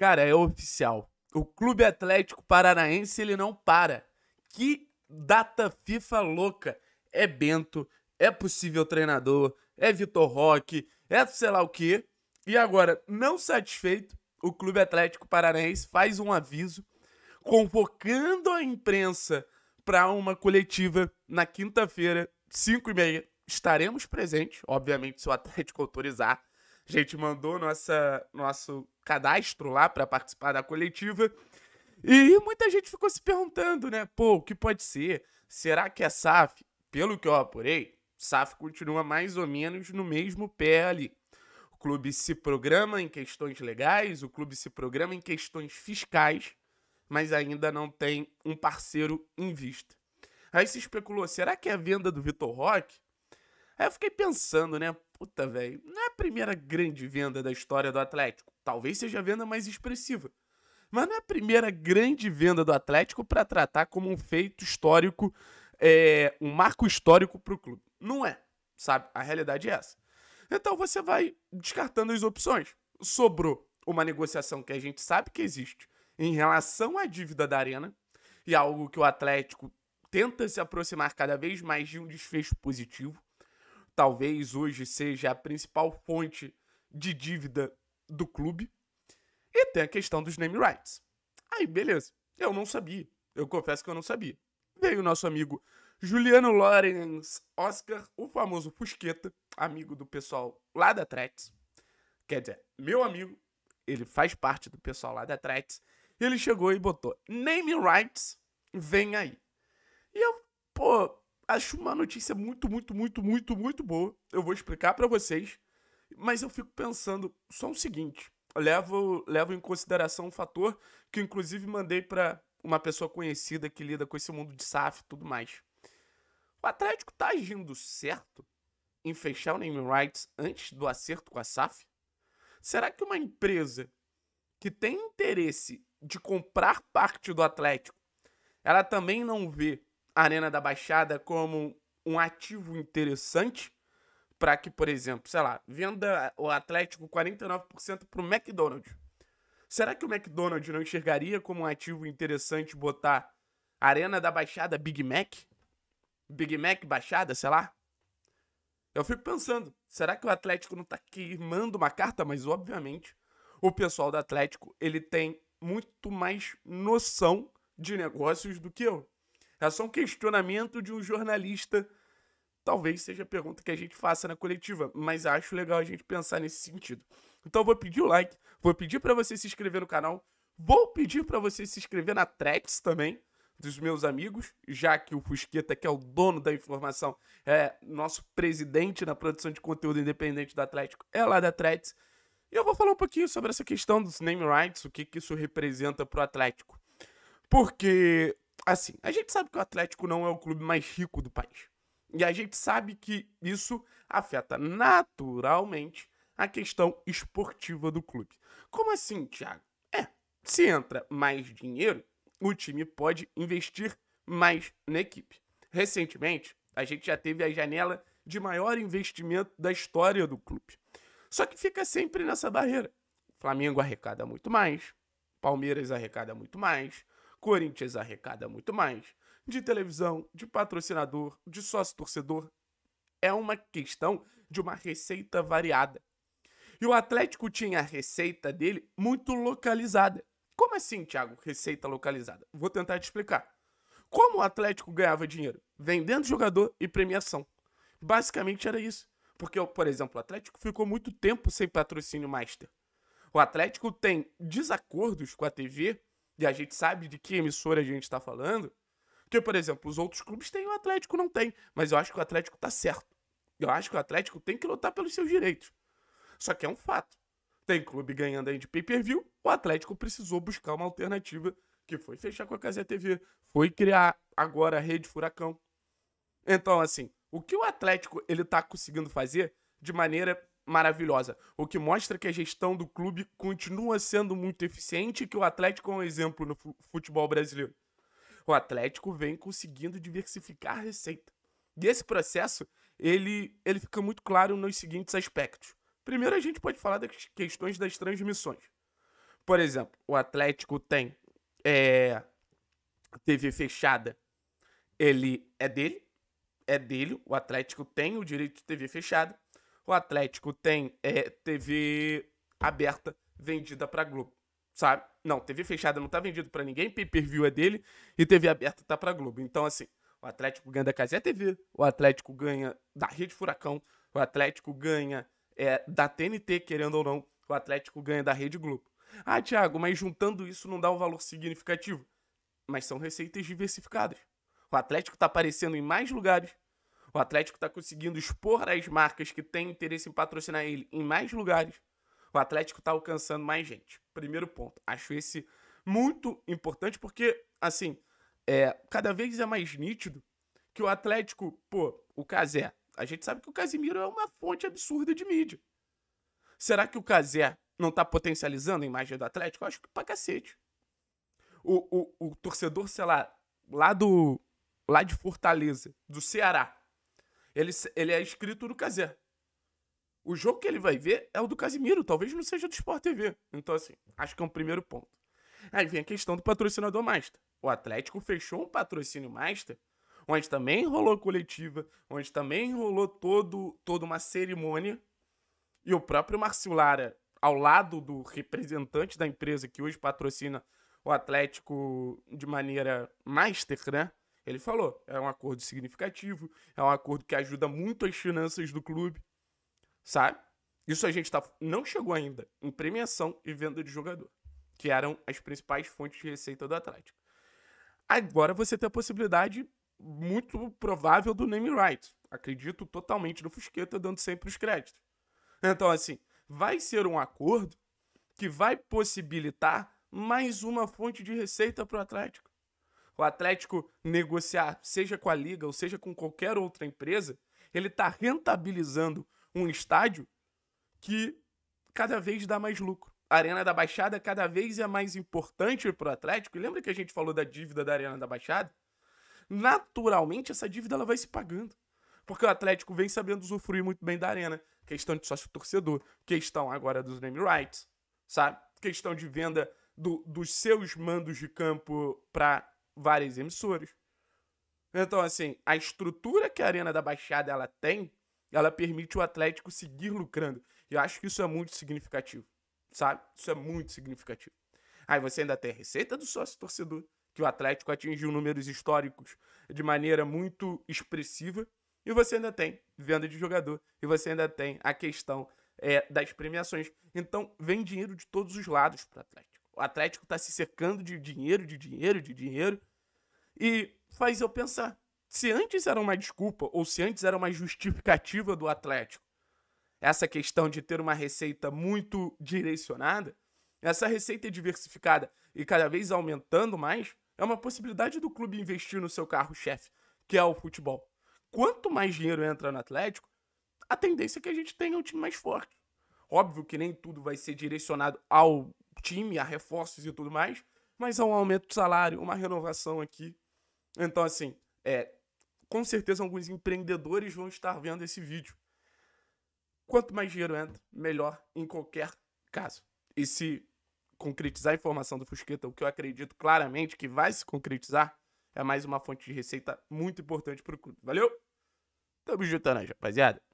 Cara, é oficial. O Clube Atlético Paranaense, ele não para. Que data FIFA louca. É Bento, é possível treinador, é Vitor Roque, é sei lá o quê. E agora, não satisfeito, o Clube Atlético Paranaense faz um aviso convocando a imprensa para uma coletiva na quinta-feira, 5 e meia. Estaremos presentes, obviamente, se o Atlético autorizar. A gente mandou nossa, nosso cadastro lá para participar da coletiva. E muita gente ficou se perguntando, né? Pô, o que pode ser? Será que é SAF? Pelo que eu apurei, SAF continua mais ou menos no mesmo pé ali. O clube se programa em questões legais, o clube se programa em questões fiscais, mas ainda não tem um parceiro em vista. Aí se especulou, será que é a venda do Vitor Roque? Aí eu fiquei pensando, né? Puta, velho, não é a primeira grande venda da história do Atlético. Talvez seja a venda mais expressiva. Mas não é a primeira grande venda do Atlético para tratar como um feito histórico, é, um marco histórico para o clube. Não é, sabe? A realidade é essa. Então você vai descartando as opções. Sobrou uma negociação que a gente sabe que existe em relação à dívida da Arena, e algo que o Atlético tenta se aproximar cada vez mais de um desfecho positivo talvez hoje seja a principal fonte de dívida do clube. E tem a questão dos name rights. Aí, beleza. Eu não sabia. Eu confesso que eu não sabia. Veio o nosso amigo Juliano Lorenz Oscar, o famoso Fusqueta, amigo do pessoal lá da Tretes Quer dizer, meu amigo, ele faz parte do pessoal lá da Tretes Ele chegou e botou: Name rights, vem aí. E eu, pô, acho uma notícia muito, muito, muito, muito, muito boa. Eu vou explicar para vocês. Mas eu fico pensando só o seguinte: levo, levo em consideração um fator que inclusive, mandei para uma pessoa conhecida que lida com esse mundo de SAF e tudo mais. O Atlético tá agindo certo em fechar o naming rights antes do acerto com a SAF? Será que uma empresa que tem interesse de comprar parte do Atlético, ela também não vê Arena da Baixada como um ativo interessante para que, por exemplo, sei lá, venda o Atlético 49% para o McDonald's. Será que o McDonald's não enxergaria como um ativo interessante botar Arena da Baixada Big Mac? Big Mac Baixada, sei lá? Eu fico pensando, será que o Atlético não está queimando uma carta? Mas, obviamente, o pessoal do Atlético, ele tem muito mais noção de negócios do que eu. É só um questionamento de um jornalista. Talvez seja a pergunta que a gente faça na coletiva, mas acho legal a gente pensar nesse sentido. Então vou pedir o like, vou pedir para você se inscrever no canal, vou pedir para você se inscrever na Trex também dos meus amigos, já que o Fusqueta, que é o dono da informação, é nosso presidente na produção de conteúdo independente do Atlético, é lá da Trex. E eu vou falar um pouquinho sobre essa questão dos name rights, o que, que isso representa para o Atlético. Porque assim, a gente sabe que o Atlético não é o clube mais rico do país. E a gente sabe que isso afeta naturalmente a questão esportiva do clube. Como assim, Thiago? É, se entra mais dinheiro, o time pode investir mais na equipe. Recentemente, a gente já teve a janela de maior investimento da história do clube. Só que fica sempre nessa barreira. Flamengo arrecada muito mais, Palmeiras arrecada muito mais, Corinthians arrecada muito mais de televisão, de patrocinador, de sócio-torcedor. É uma questão de uma receita variada. E o Atlético tinha a receita dele muito localizada. Como assim, Thiago, receita localizada? Vou tentar te explicar. Como o Atlético ganhava dinheiro? Vendendo jogador e premiação. Basicamente era isso. Porque, por exemplo, o Atlético ficou muito tempo sem patrocínio master. O Atlético tem desacordos com a TV e a gente sabe de que emissora a gente está falando, que, por exemplo, os outros clubes têm, o Atlético não tem. Mas eu acho que o Atlético tá certo. Eu acho que o Atlético tem que lutar pelos seus direitos. Só que é um fato. Tem clube ganhando aí de pay-per-view, o Atlético precisou buscar uma alternativa, que foi fechar com a Casé TV, foi criar agora a Rede Furacão. Então, assim, o que o Atlético ele tá conseguindo fazer de maneira maravilhosa, o que mostra que a gestão do clube continua sendo muito eficiente e que o Atlético é um exemplo no futebol brasileiro. O Atlético vem conseguindo diversificar a receita. E esse processo, ele, ele fica muito claro nos seguintes aspectos. Primeiro, a gente pode falar das questões das transmissões. Por exemplo, o Atlético tem é, TV fechada. Ele é dele, é dele. O Atlético tem o direito de TV fechada o Atlético tem é, TV aberta vendida pra Globo, sabe? Não, TV fechada não tá vendido para ninguém, pay-per-view é dele e TV aberta tá pra Globo. Então, assim, o Atlético ganha da Casé TV, o Atlético ganha da Rede Furacão, o Atlético ganha é, da TNT, querendo ou não, o Atlético ganha da Rede Globo. Ah, Thiago, mas juntando isso não dá um valor significativo. Mas são receitas diversificadas. O Atlético está aparecendo em mais lugares o Atlético está conseguindo expor as marcas que têm interesse em patrocinar ele em mais lugares. O Atlético está alcançando mais gente. Primeiro ponto. Acho esse muito importante porque, assim, é, cada vez é mais nítido que o Atlético, pô, o Casé. A gente sabe que o Casimiro é uma fonte absurda de mídia. Será que o Casé não está potencializando a imagem do Atlético? Eu acho que pra cacete. O, o, o torcedor, sei lá, lá do. lá de Fortaleza, do Ceará ele, ele é escrito no Kazé. O jogo que ele vai ver é o do Casimiro, talvez não seja do Sport TV. Então, assim, acho que é um primeiro ponto. Aí vem a questão do patrocinador Master. O Atlético fechou um patrocínio Master, onde também rolou coletiva, onde também rolou todo, toda uma cerimônia. E o próprio Marcio Lara, ao lado do representante da empresa que hoje patrocina o Atlético de maneira Master, né? Ele falou, é um acordo significativo, é um acordo que ajuda muito as finanças do clube, sabe? Isso a gente tá, não chegou ainda em premiação e venda de jogador, que eram as principais fontes de receita do Atlético. Agora você tem a possibilidade muito provável do name right. Acredito totalmente no Fusqueta, dando sempre os créditos. Então, assim, vai ser um acordo que vai possibilitar mais uma fonte de receita para o Atlético o Atlético negociar, seja com a Liga ou seja com qualquer outra empresa, ele está rentabilizando um estádio que cada vez dá mais lucro. A Arena da Baixada cada vez é mais importante para o Atlético. E lembra que a gente falou da dívida da Arena da Baixada? Naturalmente, essa dívida ela vai se pagando. Porque o Atlético vem sabendo usufruir muito bem da Arena. Questão de sócio-torcedor, questão agora dos name rights, sabe? Questão de venda do, dos seus mandos de campo para várias emissoras. Então, assim, a estrutura que a Arena da Baixada ela tem, ela permite o Atlético seguir lucrando. E eu acho que isso é muito significativo, sabe? Isso é muito significativo. Aí você ainda tem a receita do sócio-torcedor, que o Atlético atingiu números históricos de maneira muito expressiva. E você ainda tem venda de jogador. E você ainda tem a questão é, das premiações. Então, vem dinheiro de todos os lados para o Atlético. O Atlético tá se secando de dinheiro, de dinheiro, de dinheiro. E faz eu pensar, se antes era uma desculpa ou se antes era uma justificativa do Atlético, essa questão de ter uma receita muito direcionada, essa receita é diversificada e cada vez aumentando mais, é uma possibilidade do clube investir no seu carro-chefe, que é o futebol. Quanto mais dinheiro entra no Atlético, a tendência é que a gente tenha um time mais forte. Óbvio que nem tudo vai ser direcionado ao time, a reforços e tudo mais, mas há um aumento de salário, uma renovação aqui. Então, assim, é, com certeza alguns empreendedores vão estar vendo esse vídeo. Quanto mais dinheiro entra, melhor em qualquer caso. E se concretizar a informação do Fusqueta, o que eu acredito claramente que vai se concretizar, é mais uma fonte de receita muito importante para o clube. Valeu? Tamo juntando, rapaziada.